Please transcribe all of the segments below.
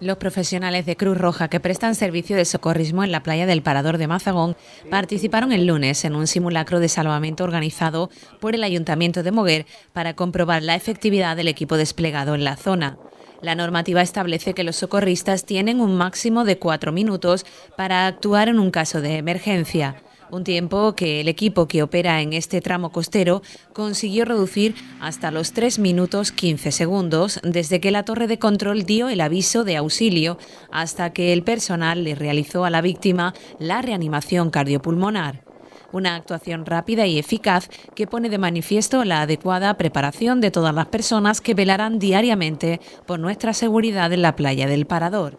Los profesionales de Cruz Roja que prestan servicio de socorrismo en la playa del Parador de Mazagón participaron el lunes en un simulacro de salvamento organizado por el Ayuntamiento de Moguer para comprobar la efectividad del equipo desplegado en la zona. La normativa establece que los socorristas tienen un máximo de cuatro minutos para actuar en un caso de emergencia un tiempo que el equipo que opera en este tramo costero consiguió reducir hasta los 3 minutos 15 segundos desde que la torre de control dio el aviso de auxilio hasta que el personal le realizó a la víctima la reanimación cardiopulmonar una actuación rápida y eficaz que pone de manifiesto la adecuada preparación de todas las personas que velarán diariamente por nuestra seguridad en la playa del Parador.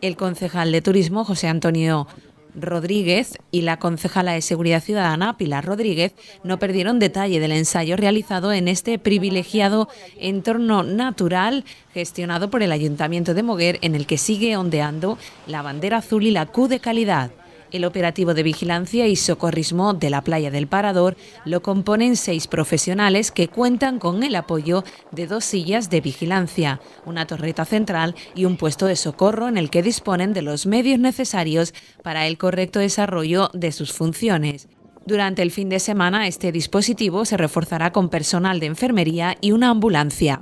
El concejal de turismo José Antonio Rodríguez y la concejala de Seguridad Ciudadana, Pilar Rodríguez, no perdieron detalle del ensayo realizado en este privilegiado entorno natural gestionado por el Ayuntamiento de Moguer, en el que sigue ondeando la bandera azul y la Q de calidad. El operativo de vigilancia y socorrismo de la playa del Parador lo componen seis profesionales que cuentan con el apoyo de dos sillas de vigilancia, una torreta central y un puesto de socorro en el que disponen de los medios necesarios para el correcto desarrollo de sus funciones. Durante el fin de semana este dispositivo se reforzará con personal de enfermería y una ambulancia.